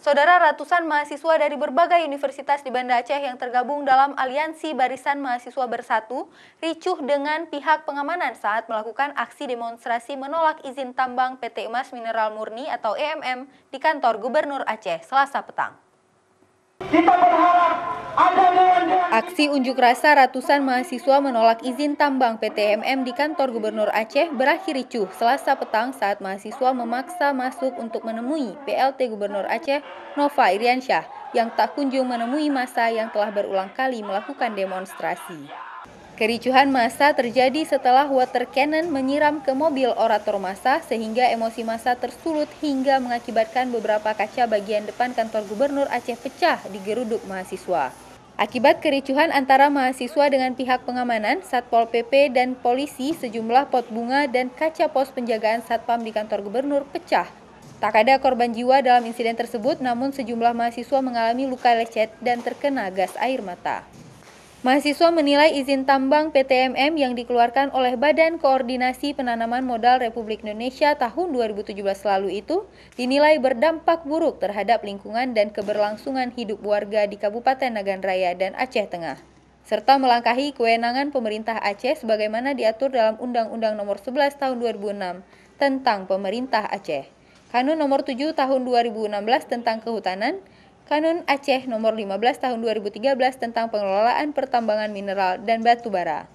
Saudara ratusan mahasiswa dari berbagai universitas di Banda Aceh yang tergabung dalam Aliansi Barisan Mahasiswa Bersatu ricuh dengan pihak pengamanan saat melakukan aksi demonstrasi menolak izin tambang PT Emas Mineral Murni atau EMM di kantor Gubernur Aceh Selasa petang. Kita berharap Aksi unjuk rasa ratusan mahasiswa menolak izin tambang PTMM di kantor Gubernur Aceh berakhir ricuh selasa petang saat mahasiswa memaksa masuk untuk menemui PLT Gubernur Aceh Nova Iriansyah yang tak kunjung menemui masa yang telah berulang kali melakukan demonstrasi. Kericuhan masa terjadi setelah water cannon menyiram ke mobil orator masa sehingga emosi masa tersulut hingga mengakibatkan beberapa kaca bagian depan kantor Gubernur Aceh pecah di geruduk mahasiswa. Akibat kericuhan antara mahasiswa dengan pihak pengamanan, Satpol PP dan polisi, sejumlah pot bunga dan kaca pos penjagaan Satpam di kantor gubernur pecah. Tak ada korban jiwa dalam insiden tersebut, namun sejumlah mahasiswa mengalami luka lecet dan terkena gas air mata. Mahasiswa menilai izin tambang PTMM yang dikeluarkan oleh Badan Koordinasi Penanaman Modal Republik Indonesia tahun 2017 lalu itu dinilai berdampak buruk terhadap lingkungan dan keberlangsungan hidup warga di Kabupaten Nagan Raya dan Aceh Tengah serta melangkahi kewenangan pemerintah Aceh sebagaimana diatur dalam Undang-Undang Nomor 11 Tahun 2006 tentang Pemerintah Aceh. Kanun Nomor 7 Tahun 2016 tentang Kehutanan Kanun Aceh Nomor 15 Tahun 2013 tentang Pengelolaan Pertambangan Mineral dan Batu Bara.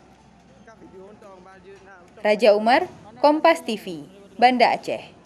Raja Umar, Kompas TV, Banda Aceh.